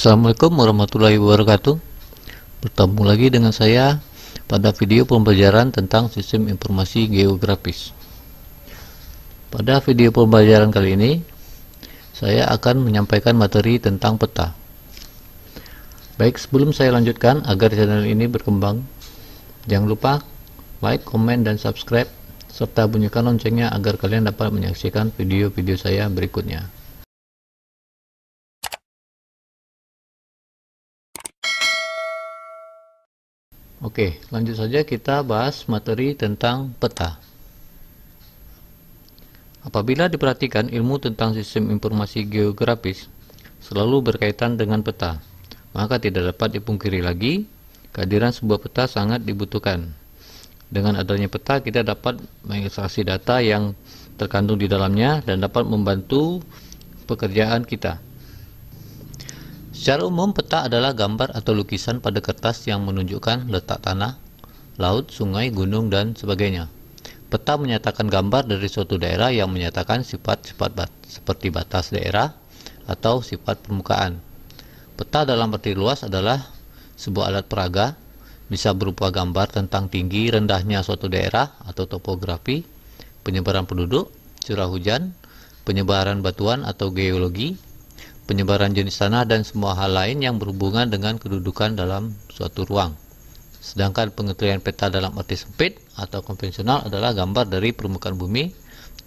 Assalamualaikum warahmatullahi wabarakatuh Bertemu lagi dengan saya pada video pembelajaran tentang sistem informasi geografis Pada video pembelajaran kali ini saya akan menyampaikan materi tentang peta Baik, sebelum saya lanjutkan agar channel ini berkembang jangan lupa like, comment dan subscribe serta bunyikan loncengnya agar kalian dapat menyaksikan video-video saya berikutnya Oke, lanjut saja kita bahas materi tentang peta. Apabila diperhatikan ilmu tentang sistem informasi geografis selalu berkaitan dengan peta, maka tidak dapat dipungkiri lagi kehadiran sebuah peta sangat dibutuhkan. Dengan adanya peta kita dapat mengekstraksi data yang terkandung di dalamnya dan dapat membantu pekerjaan kita. Secara umum, peta adalah gambar atau lukisan pada kertas yang menunjukkan letak tanah, laut, sungai, gunung, dan sebagainya. Peta menyatakan gambar dari suatu daerah yang menyatakan sifat-sifat bat seperti batas daerah atau sifat permukaan. Peta dalam arti luas adalah sebuah alat peraga, bisa berupa gambar tentang tinggi rendahnya suatu daerah atau topografi, penyebaran penduduk, curah hujan, penyebaran batuan atau geologi, penyebaran jenis tanah dan semua hal lain yang berhubungan dengan kedudukan dalam suatu ruang. Sedangkan pengetulian peta dalam arti sempit atau konvensional adalah gambar dari permukaan bumi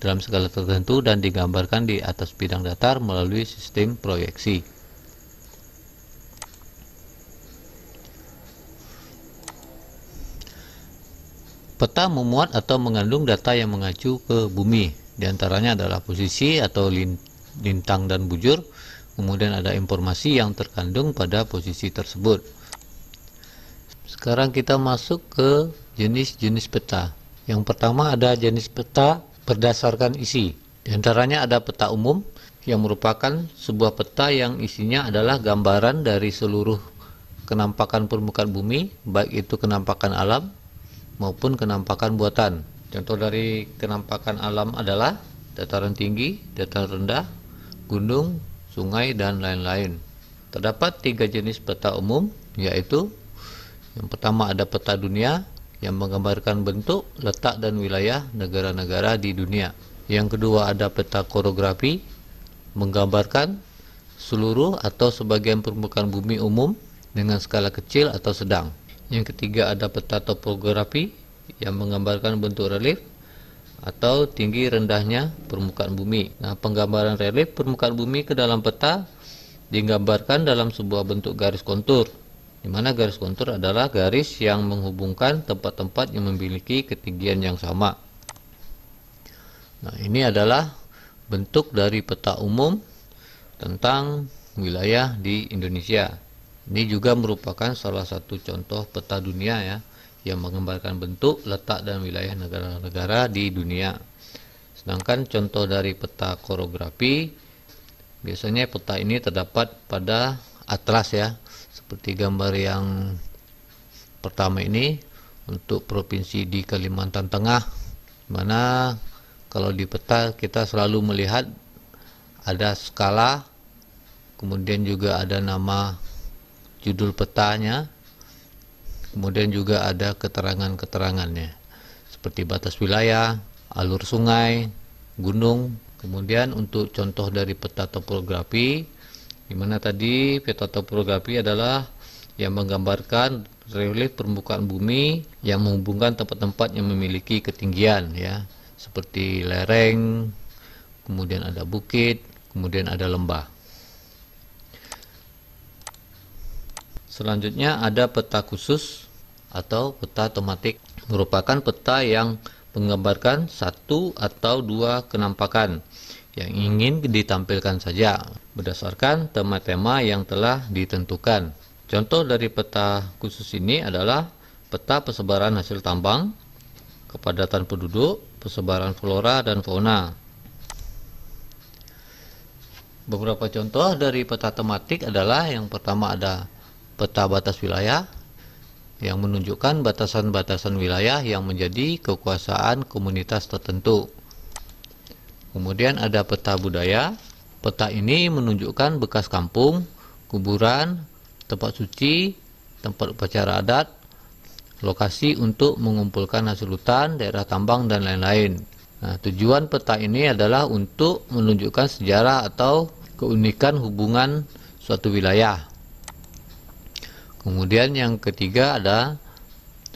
dalam skala tertentu dan digambarkan di atas bidang datar melalui sistem proyeksi. Peta memuat atau mengandung data yang mengacu ke bumi, diantaranya adalah posisi atau lintang dan bujur, kemudian ada informasi yang terkandung pada posisi tersebut sekarang kita masuk ke jenis-jenis peta yang pertama ada jenis peta berdasarkan isi diantaranya ada peta umum yang merupakan sebuah peta yang isinya adalah gambaran dari seluruh kenampakan permukaan bumi baik itu kenampakan alam maupun kenampakan buatan contoh dari kenampakan alam adalah dataran tinggi, dataran rendah, gunung, sungai, dan lain-lain. Terdapat tiga jenis peta umum, yaitu yang pertama ada peta dunia yang menggambarkan bentuk, letak, dan wilayah negara-negara di dunia. Yang kedua ada peta koreografi, menggambarkan seluruh atau sebagian permukaan bumi umum dengan skala kecil atau sedang. Yang ketiga ada peta topografi yang menggambarkan bentuk relief atau tinggi rendahnya permukaan bumi. Nah, penggambaran relief permukaan bumi ke dalam peta digambarkan dalam sebuah bentuk garis kontur, di mana garis kontur adalah garis yang menghubungkan tempat-tempat yang memiliki ketinggian yang sama. Nah, ini adalah bentuk dari peta umum tentang wilayah di Indonesia. Ini juga merupakan salah satu contoh peta dunia ya yang menggambarkan bentuk, letak, dan wilayah negara-negara di dunia. Sedangkan contoh dari peta korografi, biasanya peta ini terdapat pada atlas ya, seperti gambar yang pertama ini untuk provinsi di Kalimantan Tengah, mana kalau di peta kita selalu melihat ada skala, kemudian juga ada nama judul petanya, kemudian juga ada keterangan-keterangannya seperti batas wilayah, alur sungai, gunung, kemudian untuk contoh dari peta topografi di mana tadi peta topografi adalah yang menggambarkan relief permukaan bumi yang menghubungkan tempat-tempat yang memiliki ketinggian ya seperti lereng kemudian ada bukit kemudian ada lembah selanjutnya ada peta khusus atau peta tematik merupakan peta yang menggambarkan satu atau dua kenampakan yang ingin ditampilkan saja berdasarkan tema-tema yang telah ditentukan. Contoh dari peta khusus ini adalah peta persebaran hasil tambang, kepadatan penduduk, persebaran flora dan fauna. Beberapa contoh dari peta tematik adalah yang pertama ada peta batas wilayah, yang menunjukkan batasan-batasan wilayah yang menjadi kekuasaan komunitas tertentu. Kemudian ada peta budaya. Peta ini menunjukkan bekas kampung, kuburan, tempat suci, tempat upacara adat, lokasi untuk mengumpulkan hasil hutan, daerah tambang, dan lain-lain. Nah, tujuan peta ini adalah untuk menunjukkan sejarah atau keunikan hubungan suatu wilayah kemudian yang ketiga ada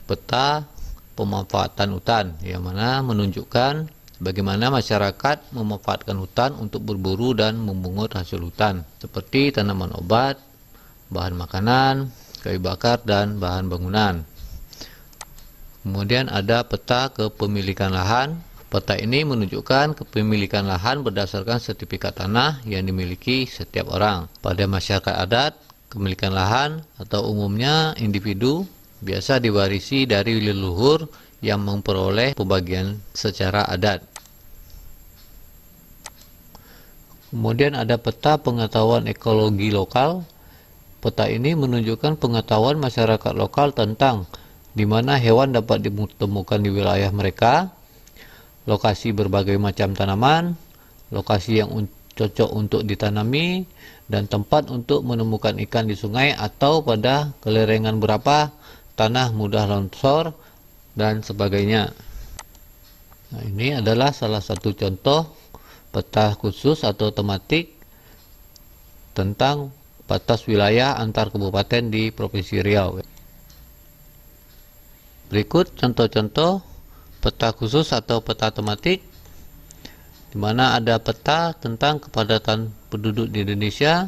peta pemanfaatan hutan yang mana menunjukkan bagaimana masyarakat memanfaatkan hutan untuk berburu dan memungut hasil hutan seperti tanaman obat, bahan makanan, kayu bakar dan bahan bangunan. Kemudian ada peta kepemilikan lahan. Peta ini menunjukkan kepemilikan lahan berdasarkan sertifikat tanah yang dimiliki setiap orang. Pada masyarakat adat, Kemilikan lahan atau umumnya individu biasa diwarisi dari leluhur yang memperoleh pembagian secara adat. Kemudian ada peta pengetahuan ekologi lokal. Peta ini menunjukkan pengetahuan masyarakat lokal tentang di mana hewan dapat ditemukan di wilayah mereka, lokasi berbagai macam tanaman, lokasi yang cocok untuk ditanami, dan tempat untuk menemukan ikan di sungai atau pada kelerengan berapa tanah mudah longsor dan sebagainya nah, ini adalah salah satu contoh peta khusus atau tematik tentang batas wilayah antar kabupaten di Provinsi Riau berikut contoh-contoh peta khusus atau peta tematik di mana ada peta tentang kepadatan penduduk di Indonesia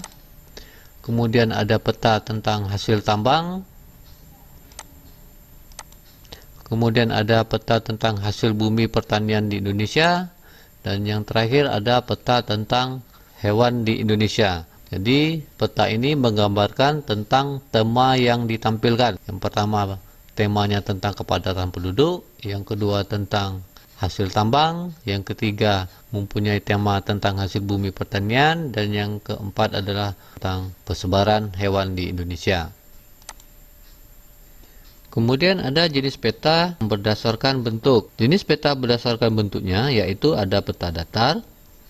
kemudian ada peta tentang hasil tambang kemudian ada peta tentang hasil bumi pertanian di Indonesia dan yang terakhir ada peta tentang hewan di Indonesia jadi peta ini menggambarkan tentang tema yang ditampilkan yang pertama temanya tentang kepadatan penduduk yang kedua tentang hasil tambang, yang ketiga mempunyai tema tentang hasil bumi pertanian, dan yang keempat adalah tentang persebaran hewan di Indonesia. Kemudian ada jenis peta berdasarkan bentuk. Jenis peta berdasarkan bentuknya yaitu ada peta datar,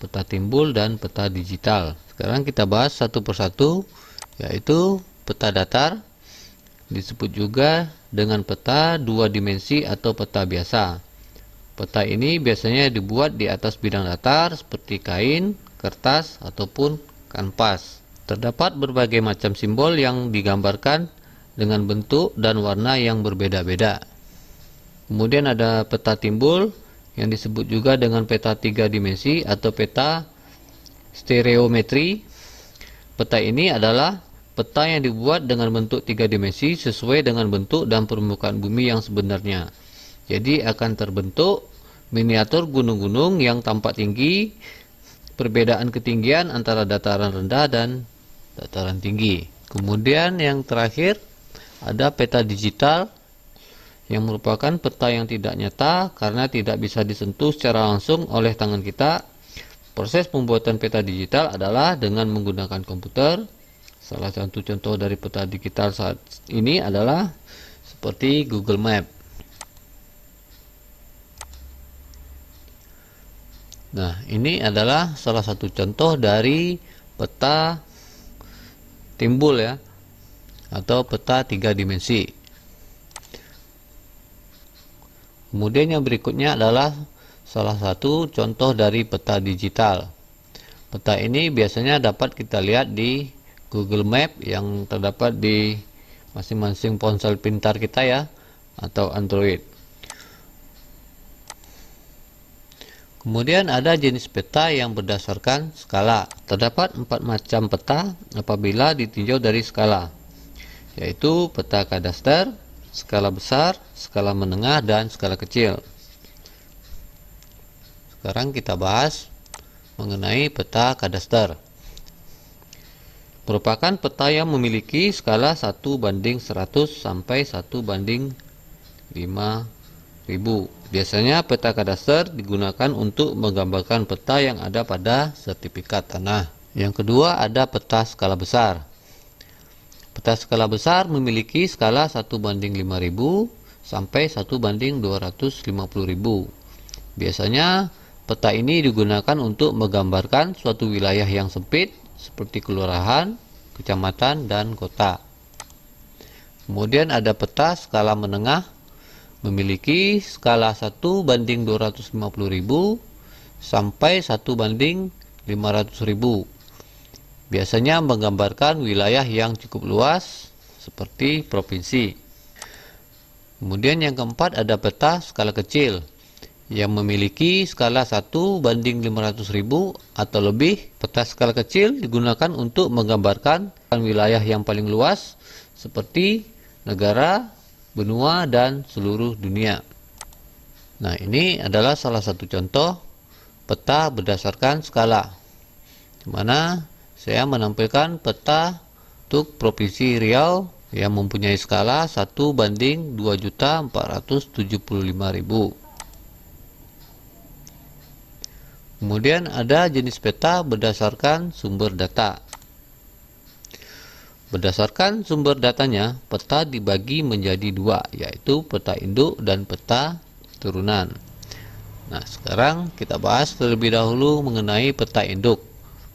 peta timbul, dan peta digital. Sekarang kita bahas satu persatu yaitu peta datar disebut juga dengan peta dua dimensi atau peta biasa. Peta ini biasanya dibuat di atas bidang datar seperti kain, kertas, ataupun kanvas. Terdapat berbagai macam simbol yang digambarkan dengan bentuk dan warna yang berbeda-beda. Kemudian ada peta timbul yang disebut juga dengan peta tiga dimensi atau peta stereometri. Peta ini adalah peta yang dibuat dengan bentuk tiga dimensi sesuai dengan bentuk dan permukaan bumi yang sebenarnya. Jadi akan terbentuk miniatur gunung-gunung yang tampak tinggi, perbedaan ketinggian antara dataran rendah dan dataran tinggi. Kemudian yang terakhir ada peta digital yang merupakan peta yang tidak nyata karena tidak bisa disentuh secara langsung oleh tangan kita. Proses pembuatan peta digital adalah dengan menggunakan komputer. Salah satu contoh dari peta digital saat ini adalah seperti Google Maps. Nah, ini adalah salah satu contoh dari peta timbul ya atau peta tiga dimensi. Kemudian yang berikutnya adalah salah satu contoh dari peta digital. Peta ini biasanya dapat kita lihat di Google Map yang terdapat di masing-masing ponsel pintar kita ya atau Android. Kemudian ada jenis peta yang berdasarkan skala. Terdapat empat macam peta apabila ditinjau dari skala, yaitu peta kadaster, skala besar, skala menengah, dan skala kecil. Sekarang kita bahas mengenai peta kadaster. Merupakan peta yang memiliki skala 1 banding 100 sampai 1 banding 5 ribu. Biasanya peta kadaster digunakan untuk menggambarkan peta yang ada pada sertifikat tanah. Yang kedua ada peta skala besar. Peta skala besar memiliki skala 1 banding 5000 sampai 1 banding 250.000. Biasanya peta ini digunakan untuk menggambarkan suatu wilayah yang sempit seperti kelurahan, kecamatan, dan kota. Kemudian ada peta skala menengah memiliki skala 1 banding 250.000 sampai 1 banding 500.000 biasanya menggambarkan wilayah yang cukup luas seperti provinsi kemudian yang keempat ada peta skala kecil yang memiliki skala 1 banding 500.000 atau lebih peta skala kecil digunakan untuk menggambarkan wilayah yang paling luas seperti negara benua, dan seluruh dunia. Nah, ini adalah salah satu contoh peta berdasarkan skala, di mana saya menampilkan peta untuk Provinsi Riau yang mempunyai skala 1 banding 2.475.000. Kemudian ada jenis peta berdasarkan sumber data. Berdasarkan sumber datanya, peta dibagi menjadi dua, yaitu peta induk dan peta turunan. Nah, sekarang kita bahas terlebih dahulu mengenai peta induk.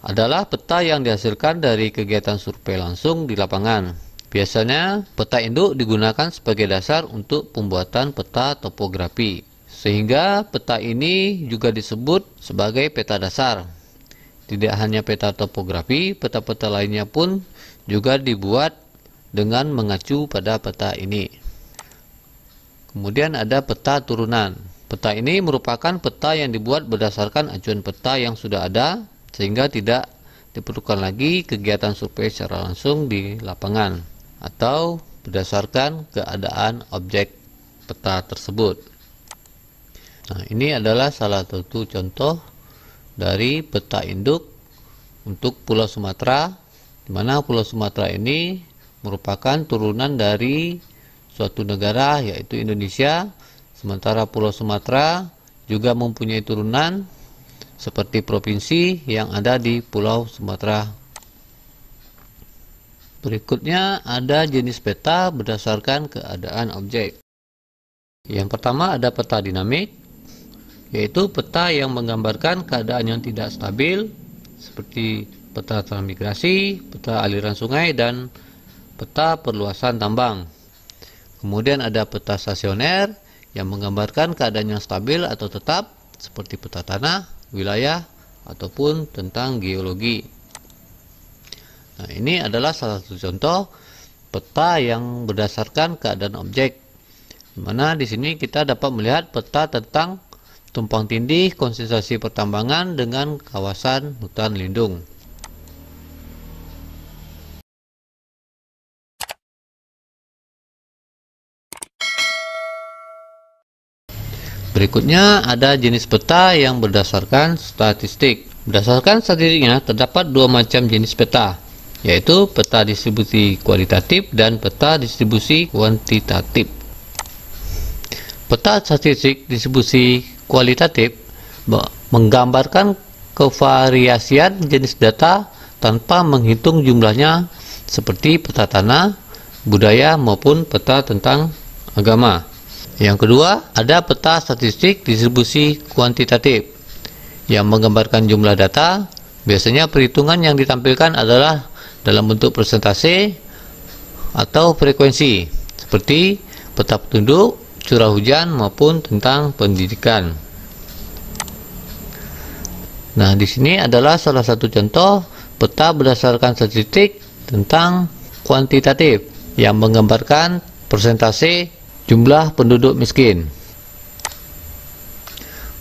Adalah peta yang dihasilkan dari kegiatan survei langsung di lapangan. Biasanya, peta induk digunakan sebagai dasar untuk pembuatan peta topografi. Sehingga peta ini juga disebut sebagai peta dasar. Tidak hanya peta topografi, peta-peta lainnya pun juga dibuat dengan mengacu pada peta ini. Kemudian ada peta turunan. Peta ini merupakan peta yang dibuat berdasarkan acuan peta yang sudah ada sehingga tidak diperlukan lagi kegiatan survei secara langsung di lapangan atau berdasarkan keadaan objek peta tersebut. Nah, ini adalah salah satu contoh dari peta induk untuk Pulau Sumatera di mana Pulau Sumatera ini merupakan turunan dari suatu negara yaitu Indonesia sementara Pulau Sumatera juga mempunyai turunan seperti provinsi yang ada di Pulau Sumatera berikutnya ada jenis peta berdasarkan keadaan objek yang pertama ada peta dinamik yaitu peta yang menggambarkan keadaan yang tidak stabil seperti peta transmigrasi, peta aliran sungai, dan peta perluasan tambang. Kemudian ada peta stasioner yang menggambarkan keadaan yang stabil atau tetap seperti peta tanah, wilayah, ataupun tentang geologi. Nah, ini adalah salah satu contoh peta yang berdasarkan keadaan objek. mana di sini kita dapat melihat peta tentang tumpang tindih konsentrasi pertambangan dengan kawasan hutan lindung. Berikutnya ada jenis peta yang berdasarkan statistik. Berdasarkan statistiknya terdapat dua macam jenis peta, yaitu peta distribusi kualitatif dan peta distribusi kuantitatif. Peta statistik distribusi kualitatif menggambarkan kevariasian jenis data tanpa menghitung jumlahnya seperti peta tanah, budaya maupun peta tentang agama. Yang kedua, ada peta statistik distribusi kuantitatif yang menggambarkan jumlah data. Biasanya perhitungan yang ditampilkan adalah dalam bentuk persentase atau frekuensi, seperti peta penduduk curah hujan, maupun tentang pendidikan. Nah, di sini adalah salah satu contoh peta berdasarkan statistik tentang kuantitatif yang menggambarkan persentase jumlah penduduk miskin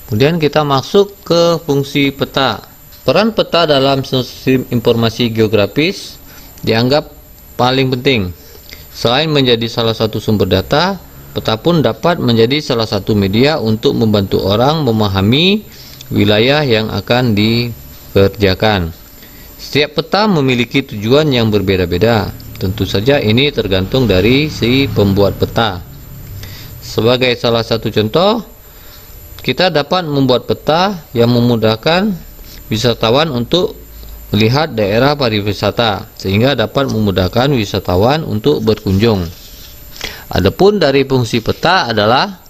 kemudian kita masuk ke fungsi peta peran peta dalam sistem informasi geografis dianggap paling penting selain menjadi salah satu sumber data peta pun dapat menjadi salah satu media untuk membantu orang memahami wilayah yang akan dikerjakan setiap peta memiliki tujuan yang berbeda-beda tentu saja ini tergantung dari si pembuat peta sebagai salah satu contoh, kita dapat membuat peta yang memudahkan wisatawan untuk melihat daerah pariwisata sehingga dapat memudahkan wisatawan untuk berkunjung. Adapun dari fungsi peta adalah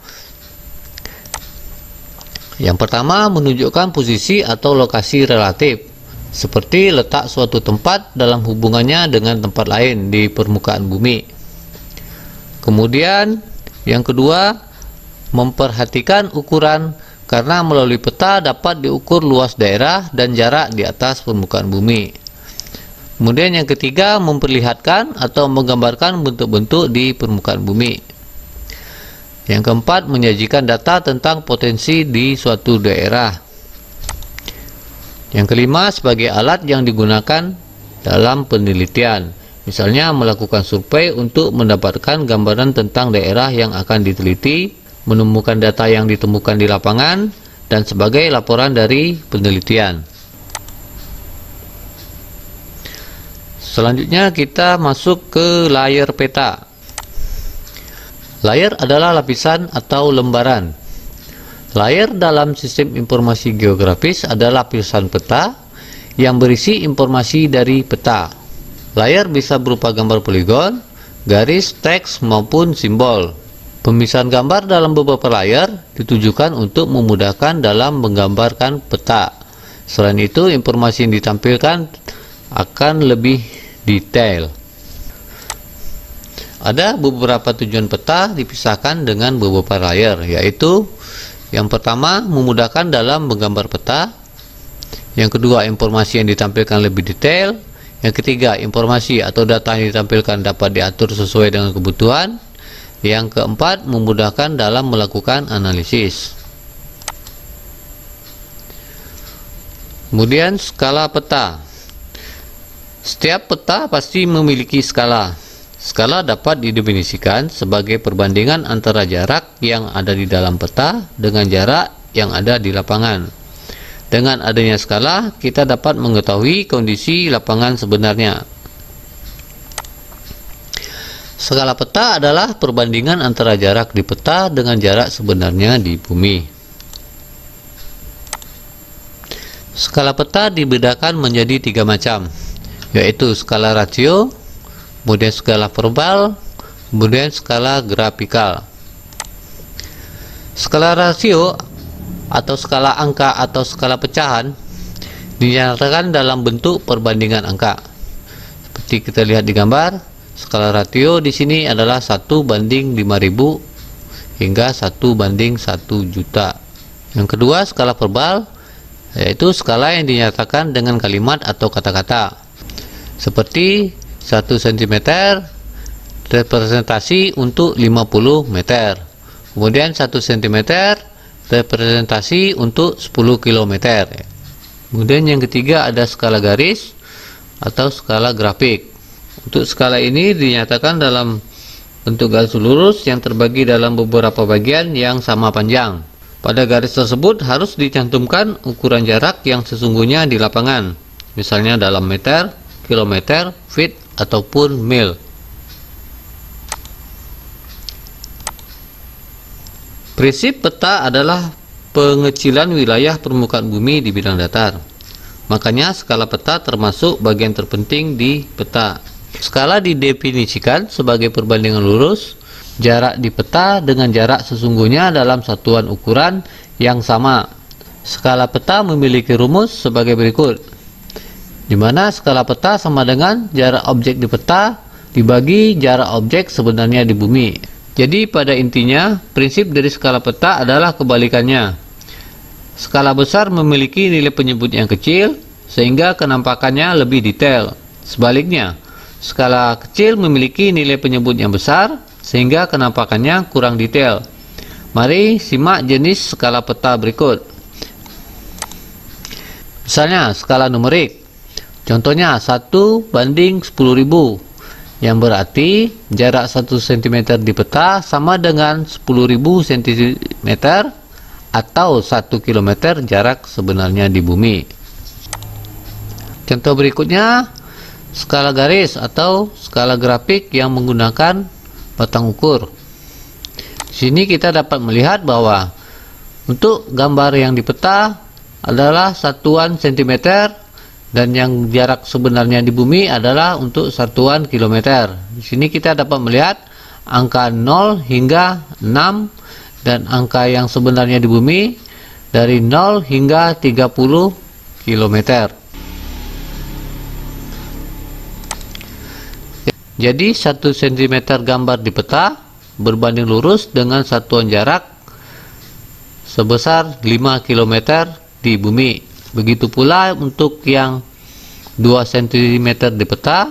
yang pertama menunjukkan posisi atau lokasi relatif seperti letak suatu tempat dalam hubungannya dengan tempat lain di permukaan bumi. Kemudian yang kedua, memperhatikan ukuran karena melalui peta dapat diukur luas daerah dan jarak di atas permukaan bumi. Kemudian yang ketiga, memperlihatkan atau menggambarkan bentuk-bentuk di permukaan bumi. Yang keempat, menyajikan data tentang potensi di suatu daerah. Yang kelima, sebagai alat yang digunakan dalam penelitian. Misalnya melakukan survei untuk mendapatkan gambaran tentang daerah yang akan diteliti, menemukan data yang ditemukan di lapangan, dan sebagai laporan dari penelitian. Selanjutnya kita masuk ke layer peta. Layer adalah lapisan atau lembaran. Layer dalam sistem informasi geografis adalah lapisan peta yang berisi informasi dari peta Layar bisa berupa gambar poligon, garis, teks, maupun simbol. Pemisahan gambar dalam beberapa layar ditujukan untuk memudahkan dalam menggambarkan peta. Selain itu, informasi yang ditampilkan akan lebih detail. Ada beberapa tujuan peta dipisahkan dengan beberapa layar, yaitu yang pertama, memudahkan dalam menggambar peta. Yang kedua, informasi yang ditampilkan lebih detail. Yang ketiga, informasi atau data yang ditampilkan dapat diatur sesuai dengan kebutuhan. Yang keempat, memudahkan dalam melakukan analisis. Kemudian skala peta. Setiap peta pasti memiliki skala. Skala dapat didefinisikan sebagai perbandingan antara jarak yang ada di dalam peta dengan jarak yang ada di lapangan. Dengan adanya skala, kita dapat mengetahui kondisi lapangan sebenarnya. Skala peta adalah perbandingan antara jarak di peta dengan jarak sebenarnya di bumi. Skala peta dibedakan menjadi tiga macam, yaitu skala rasio, kemudian skala verbal, kemudian skala grafikal. Skala rasio atau skala angka atau skala pecahan dinyatakan dalam bentuk perbandingan angka. Seperti kita lihat di gambar, skala rasio di sini adalah 1 banding 5000 hingga 1 banding 1 juta. Yang kedua, skala verbal yaitu skala yang dinyatakan dengan kalimat atau kata-kata. Seperti 1 cm representasi untuk 50 meter. Kemudian 1 cm representasi untuk 10 km kemudian yang ketiga ada skala garis atau skala grafik untuk skala ini dinyatakan dalam bentuk garis lurus yang terbagi dalam beberapa bagian yang sama panjang pada garis tersebut harus dicantumkan ukuran jarak yang sesungguhnya di lapangan misalnya dalam meter, kilometer, feet, ataupun mil Prinsip peta adalah pengecilan wilayah permukaan bumi di bidang datar. Makanya skala peta termasuk bagian terpenting di peta. Skala didefinisikan sebagai perbandingan lurus jarak di peta dengan jarak sesungguhnya dalam satuan ukuran yang sama. Skala peta memiliki rumus sebagai berikut. Di mana skala peta sama dengan jarak objek di peta dibagi jarak objek sebenarnya di bumi. Jadi pada intinya, prinsip dari skala peta adalah kebalikannya. Skala besar memiliki nilai penyebut yang kecil, sehingga kenampakannya lebih detail. Sebaliknya, skala kecil memiliki nilai penyebut yang besar, sehingga kenampakannya kurang detail. Mari simak jenis skala peta berikut. Misalnya, skala numerik. Contohnya 1 banding 10.000 yang berarti jarak 1 cm di peta sama dengan 10.000 cm atau 1 km jarak sebenarnya di bumi. Contoh berikutnya, skala garis atau skala grafik yang menggunakan batang ukur. Di sini kita dapat melihat bahwa untuk gambar yang di peta adalah satuan cm dan yang jarak sebenarnya di bumi adalah untuk satuan kilometer. Di sini kita dapat melihat angka 0 hingga 6 dan angka yang sebenarnya di bumi dari 0 hingga 30 kilometer. Jadi 1 cm gambar di peta berbanding lurus dengan satuan jarak sebesar 5 km di bumi. Begitu pula untuk yang 2 cm di peta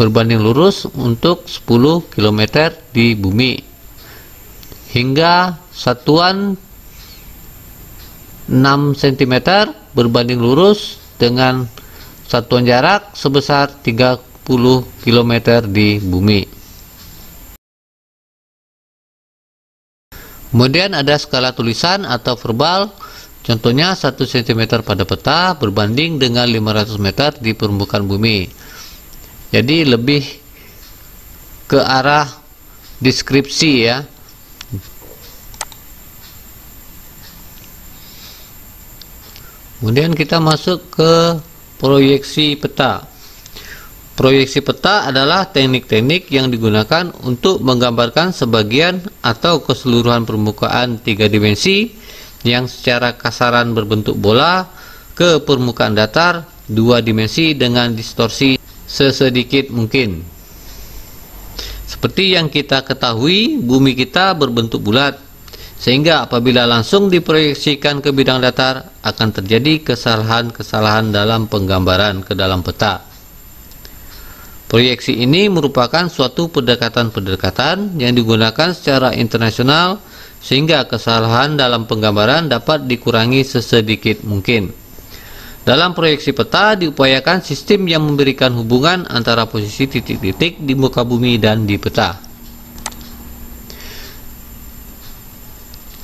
berbanding lurus untuk 10 km di bumi hingga satuan 6 cm berbanding lurus dengan satuan jarak sebesar 30 km di bumi. Kemudian ada skala tulisan atau verbal Contohnya 1 cm pada peta berbanding dengan 500 meter di permukaan bumi. Jadi lebih ke arah deskripsi ya. Kemudian kita masuk ke proyeksi peta. Proyeksi peta adalah teknik-teknik yang digunakan untuk menggambarkan sebagian atau keseluruhan permukaan tiga dimensi yang secara kasaran berbentuk bola ke permukaan datar dua dimensi dengan distorsi sesedikit mungkin. Seperti yang kita ketahui, bumi kita berbentuk bulat, sehingga apabila langsung diproyeksikan ke bidang datar, akan terjadi kesalahan-kesalahan dalam penggambaran ke dalam peta. Proyeksi ini merupakan suatu pendekatan-pendekatan yang digunakan secara internasional sehingga kesalahan dalam penggambaran dapat dikurangi sesedikit mungkin. Dalam proyeksi peta diupayakan sistem yang memberikan hubungan antara posisi titik-titik di muka bumi dan di peta.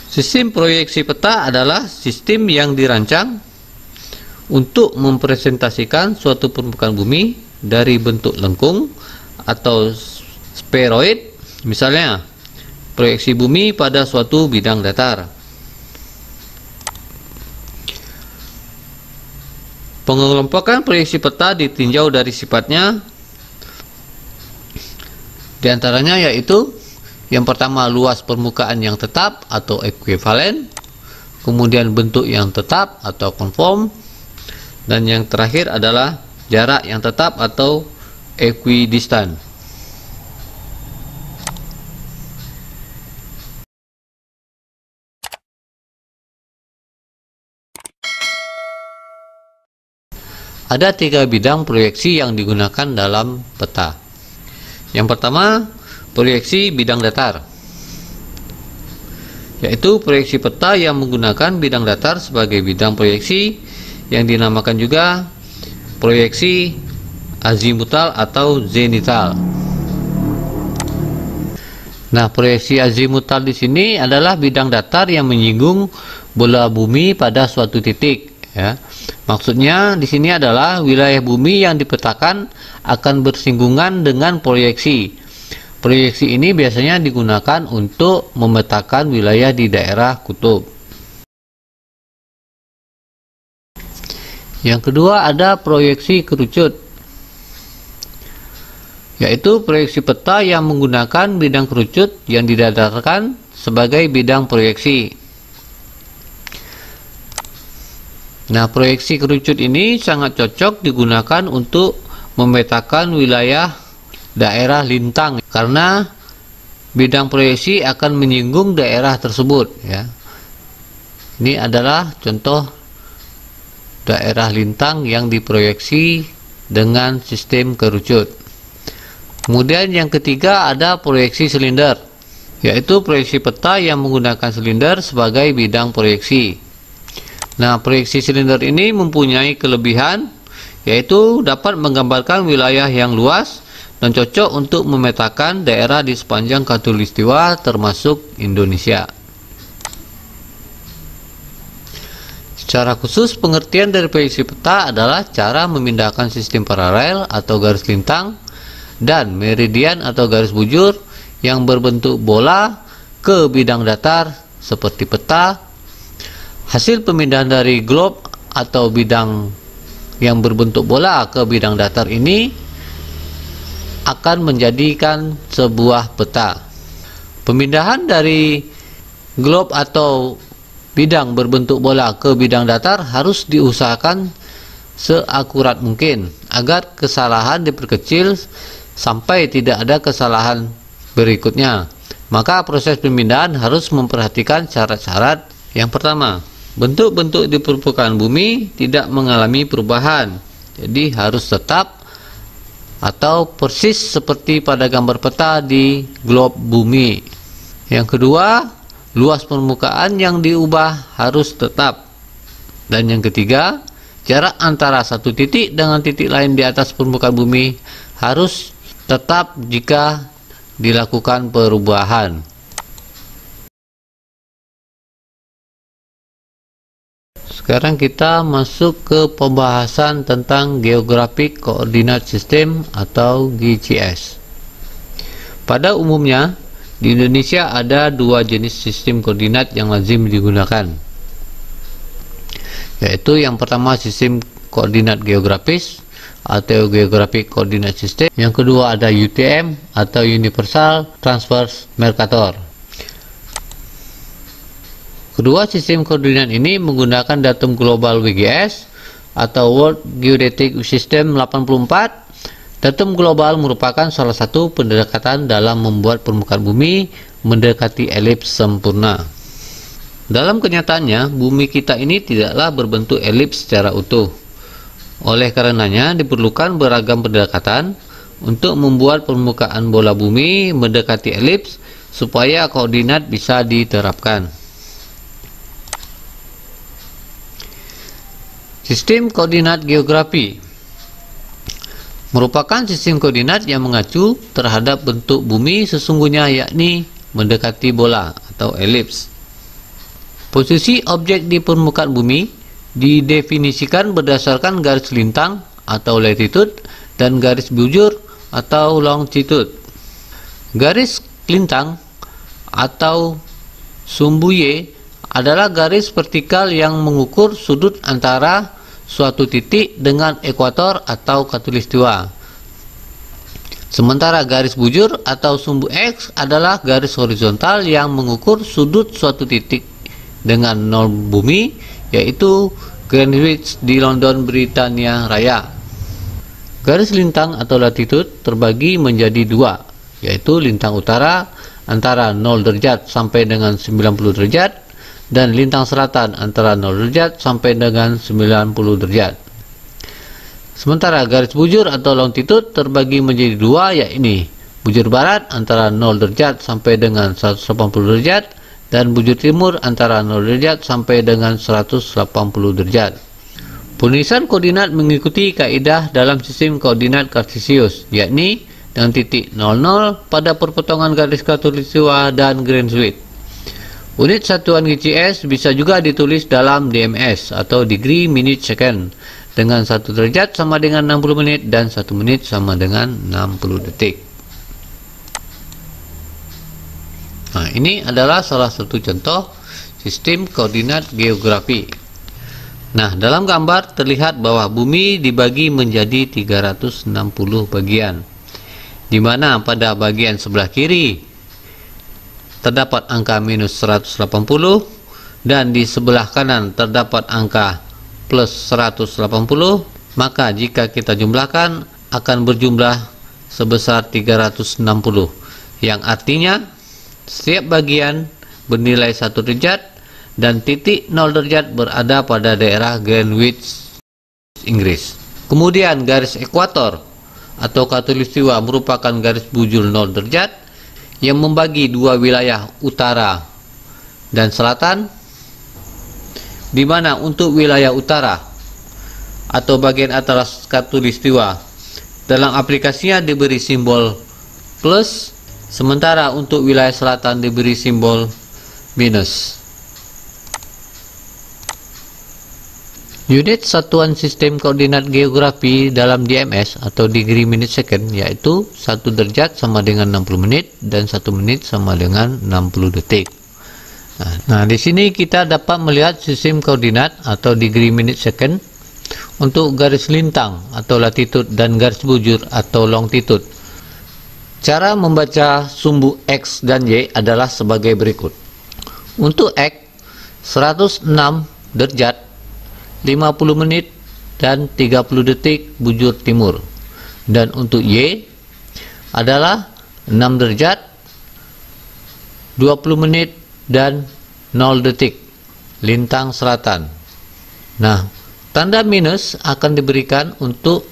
Sistem proyeksi peta adalah sistem yang dirancang untuk mempresentasikan suatu permukaan bumi dari bentuk lengkung atau spheroid misalnya proyeksi bumi pada suatu bidang datar. Pengelompokan proyeksi peta ditinjau dari sifatnya diantaranya yaitu yang pertama luas permukaan yang tetap atau ekuivalen, kemudian bentuk yang tetap atau konform, dan yang terakhir adalah jarak yang tetap atau equidistant. Ada tiga bidang proyeksi yang digunakan dalam peta. Yang pertama, proyeksi bidang datar, yaitu proyeksi peta yang menggunakan bidang datar sebagai bidang proyeksi yang dinamakan juga proyeksi azimutal atau zenital. Nah, proyeksi azimutal di sini adalah bidang datar yang menyinggung bola bumi pada suatu titik, ya. Maksudnya di sini adalah wilayah bumi yang dipetakan akan bersinggungan dengan proyeksi. Proyeksi ini biasanya digunakan untuk memetakan wilayah di daerah kutub. Yang kedua ada proyeksi kerucut yaitu proyeksi peta yang menggunakan bidang kerucut yang didasarkan sebagai bidang proyeksi. Nah, proyeksi kerucut ini sangat cocok digunakan untuk memetakan wilayah daerah lintang karena bidang proyeksi akan menyinggung daerah tersebut ya. Ini adalah contoh daerah lintang yang diproyeksi dengan sistem kerucut. Kemudian yang ketiga ada proyeksi silinder, yaitu proyeksi peta yang menggunakan silinder sebagai bidang proyeksi. Nah, proyeksi silinder ini mempunyai kelebihan yaitu dapat menggambarkan wilayah yang luas dan cocok untuk memetakan daerah di sepanjang katulistiwa termasuk Indonesia. Secara khusus, pengertian dari proyeksi peta adalah cara memindahkan sistem paralel atau garis lintang dan meridian atau garis bujur yang berbentuk bola ke bidang datar seperti peta Hasil pemindahan dari globe atau bidang yang berbentuk bola ke bidang datar ini akan menjadikan sebuah peta. Pemindahan dari globe atau bidang berbentuk bola ke bidang datar harus diusahakan seakurat mungkin agar kesalahan diperkecil sampai tidak ada kesalahan berikutnya. Maka proses pemindahan harus memperhatikan syarat-syarat yang pertama, bentuk-bentuk di permukaan bumi tidak mengalami perubahan. Jadi harus tetap atau persis seperti pada gambar peta di globe bumi. Yang kedua, luas permukaan yang diubah harus tetap. Dan yang ketiga, jarak antara satu titik dengan titik lain di atas permukaan bumi harus tetap jika dilakukan perubahan. Sekarang kita masuk ke pembahasan tentang geografik koordinat sistem atau GCS. Pada umumnya, di Indonesia ada dua jenis sistem koordinat yang lazim digunakan. Yaitu yang pertama sistem koordinat geografis atau geografik koordinat sistem, Yang kedua ada UTM atau Universal Transverse Mercator. Kedua, sistem koordinat ini menggunakan datum global WGS atau World Geodetic System 84. Datum global merupakan salah satu pendekatan dalam membuat permukaan bumi mendekati elips sempurna. Dalam kenyataannya, bumi kita ini tidaklah berbentuk elips secara utuh. Oleh karenanya, diperlukan beragam pendekatan untuk membuat permukaan bola bumi mendekati elips supaya koordinat bisa diterapkan. Sistem koordinat geografi merupakan sistem koordinat yang mengacu terhadap bentuk bumi sesungguhnya yakni mendekati bola atau elips. Posisi objek di permukaan bumi didefinisikan berdasarkan garis lintang atau latitude dan garis bujur atau longitude. Garis lintang atau sumbu y adalah garis vertikal yang mengukur sudut antara suatu titik dengan ekuator atau katulistiwa. Sementara garis bujur atau sumbu X adalah garis horizontal yang mengukur sudut suatu titik dengan nol bumi yaitu Greenwich di London, Britania Raya. Garis lintang atau latitude terbagi menjadi dua, yaitu lintang utara antara 0 derajat sampai dengan 90 derajat dan lintang selatan antara 0 derajat sampai dengan 90 derajat. Sementara garis bujur atau longitud terbagi menjadi dua yakni bujur barat antara 0 derajat sampai dengan 180 derajat dan bujur timur antara 0 derajat sampai dengan 180 derajat. Penulisan koordinat mengikuti kaedah dalam sistem koordinat Kartesius, yakni dengan titik 00 pada perpotongan garis Katoliksewa dan Greenwich. Unit satuan GCS bisa juga ditulis dalam DMS atau degree minute second dengan satu derajat sama dengan 60 menit dan satu menit sama dengan 60 detik. Nah, ini adalah salah satu contoh sistem koordinat geografi. Nah, dalam gambar terlihat bahwa bumi dibagi menjadi 360 bagian. Di mana pada bagian sebelah kiri terdapat angka minus 180 dan di sebelah kanan terdapat angka plus 180 maka jika kita jumlahkan akan berjumlah sebesar 360 yang artinya setiap bagian bernilai 1 derajat dan titik 0 derajat berada pada daerah Greenwich Inggris kemudian garis ekuator atau katulistiwa merupakan garis bujur 0 derajat yang membagi dua wilayah utara dan selatan di mana untuk wilayah utara atau bagian atas katulistiwa dalam aplikasinya diberi simbol plus sementara untuk wilayah selatan diberi simbol minus Unit satuan sistem koordinat geografi dalam DMS atau degree minute second yaitu 1 derajat sama dengan 60 menit dan 1 menit sama dengan 60 detik. Nah, nah, di sini kita dapat melihat sistem koordinat atau degree minute second untuk garis lintang atau latitude dan garis bujur atau longitude. Cara membaca sumbu X dan Y adalah sebagai berikut. Untuk X, 106 derajat 50 menit dan 30 detik bujur timur dan untuk Y adalah 6 derajat 20 menit dan 0 detik lintang selatan nah tanda minus akan diberikan untuk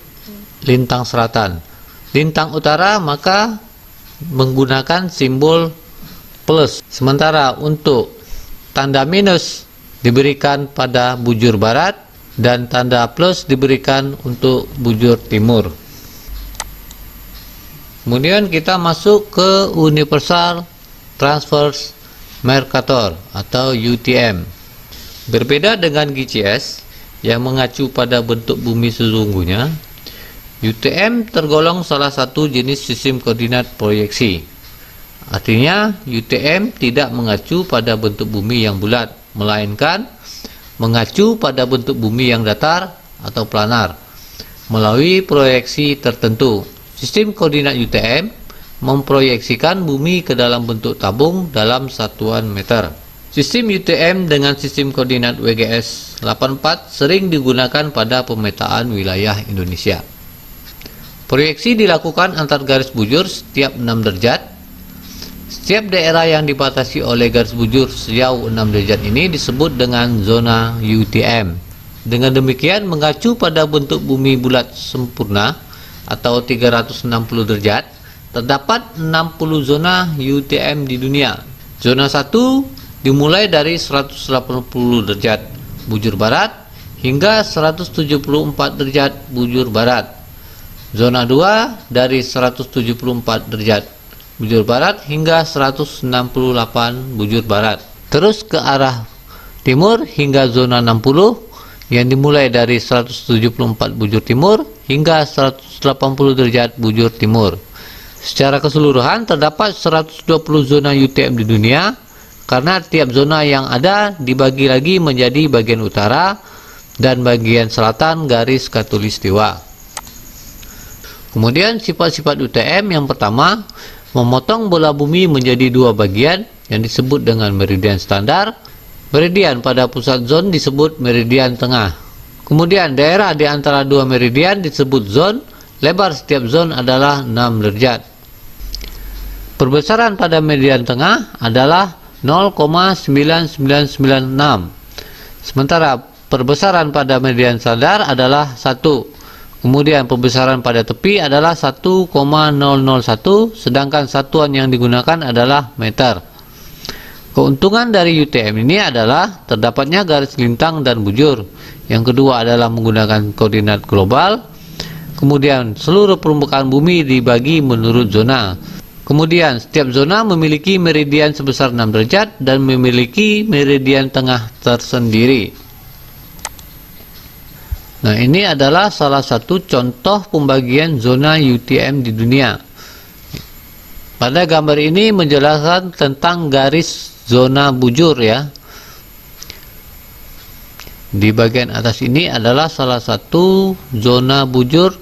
lintang selatan lintang utara maka menggunakan simbol plus sementara untuk tanda minus diberikan pada bujur barat dan tanda plus diberikan untuk bujur timur. Kemudian kita masuk ke Universal Transverse Mercator atau UTM. Berbeda dengan GCS yang mengacu pada bentuk bumi sesungguhnya, UTM tergolong salah satu jenis sistem koordinat proyeksi. Artinya, UTM tidak mengacu pada bentuk bumi yang bulat, melainkan mengacu pada bentuk bumi yang datar atau planar melalui proyeksi tertentu. Sistem koordinat UTM memproyeksikan bumi ke dalam bentuk tabung dalam satuan meter. Sistem UTM dengan sistem koordinat WGS 84 sering digunakan pada pemetaan wilayah Indonesia. Proyeksi dilakukan antar garis bujur setiap 6 derajat setiap daerah yang dibatasi oleh garis bujur sejauh 6 derajat ini disebut dengan zona UTM. Dengan demikian mengacu pada bentuk bumi bulat sempurna atau 360 derajat, terdapat 60 zona UTM di dunia. Zona 1 dimulai dari 180 derajat bujur barat hingga 174 derajat bujur barat. Zona 2 dari 174 derajat bujur barat hingga 168 bujur barat. Terus ke arah timur hingga zona 60 yang dimulai dari 174 bujur timur hingga 180 derajat bujur timur. Secara keseluruhan terdapat 120 zona UTM di dunia karena tiap zona yang ada dibagi lagi menjadi bagian utara dan bagian selatan garis katulistiwa. Kemudian sifat-sifat UTM yang pertama memotong bola bumi menjadi dua bagian yang disebut dengan meridian standar. Meridian pada pusat zon disebut meridian tengah. Kemudian daerah di antara dua meridian disebut zon. Lebar setiap zon adalah 6 derajat. Perbesaran pada meridian tengah adalah 0,9996. Sementara perbesaran pada meridian standar adalah 1. Kemudian pembesaran pada tepi adalah 1,001 sedangkan satuan yang digunakan adalah meter. Keuntungan dari UTM ini adalah terdapatnya garis lintang dan bujur. Yang kedua adalah menggunakan koordinat global. Kemudian seluruh permukaan bumi dibagi menurut zona. Kemudian setiap zona memiliki meridian sebesar 6 derajat dan memiliki meridian tengah tersendiri. Nah, ini adalah salah satu contoh pembagian zona UTM di dunia. Pada gambar ini menjelaskan tentang garis zona bujur ya. Di bagian atas ini adalah salah satu zona bujur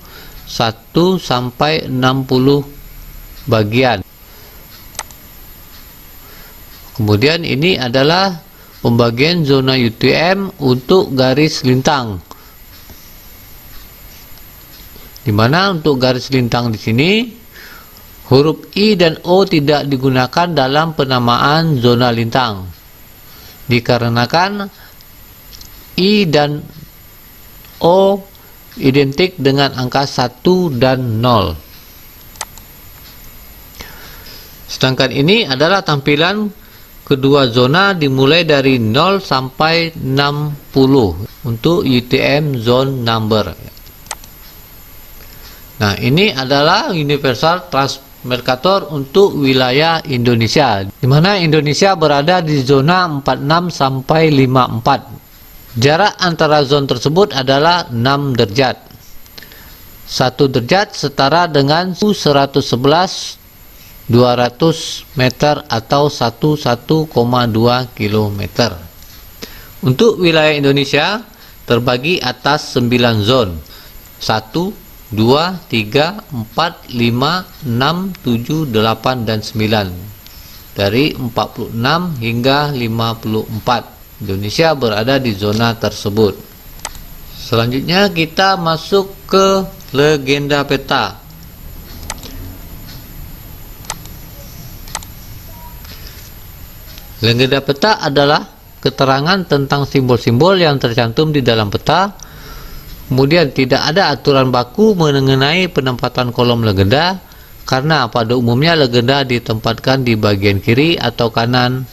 1 sampai 60 bagian. Kemudian ini adalah pembagian zona UTM untuk garis lintang. Di mana untuk garis lintang di sini huruf I dan O tidak digunakan dalam penamaan zona lintang dikarenakan I dan O identik dengan angka 1 dan 0 sedangkan ini adalah tampilan kedua zona dimulai dari 0 sampai 60 untuk UTM zone number Nah, ini adalah universal transmercator untuk wilayah Indonesia, di mana Indonesia berada di zona 46 sampai 54. Jarak antara zon tersebut adalah 6 derajat. 1 derajat setara dengan 111 200 meter atau 11,2 km. Untuk wilayah Indonesia terbagi atas 9 zon. 1 2, 3, 4, 5, 6, 7, 8, dan 9 dari 46 hingga 54 Indonesia berada di zona tersebut selanjutnya kita masuk ke legenda peta legenda peta adalah keterangan tentang simbol-simbol yang tercantum di dalam peta Kemudian tidak ada aturan baku mengenai penempatan kolom legenda karena pada umumnya legenda ditempatkan di bagian kiri atau kanan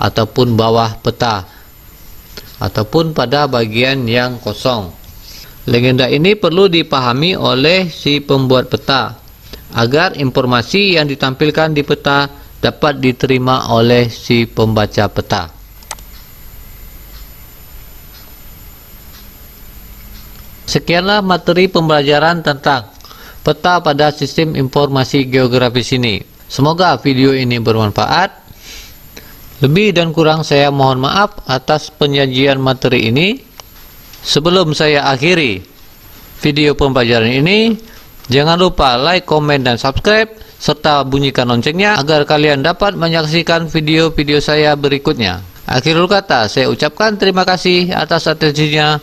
ataupun bawah peta ataupun pada bagian yang kosong. Legenda ini perlu dipahami oleh si pembuat peta agar informasi yang ditampilkan di peta dapat diterima oleh si pembaca peta. Sekianlah materi pembelajaran tentang peta pada sistem informasi geografis ini. Semoga video ini bermanfaat. Lebih dan kurang saya mohon maaf atas penyajian materi ini. Sebelum saya akhiri video pembelajaran ini, jangan lupa like, komen, dan subscribe serta bunyikan loncengnya agar kalian dapat menyaksikan video-video saya berikutnya. Akhirul kata, saya ucapkan terima kasih atas atensinya.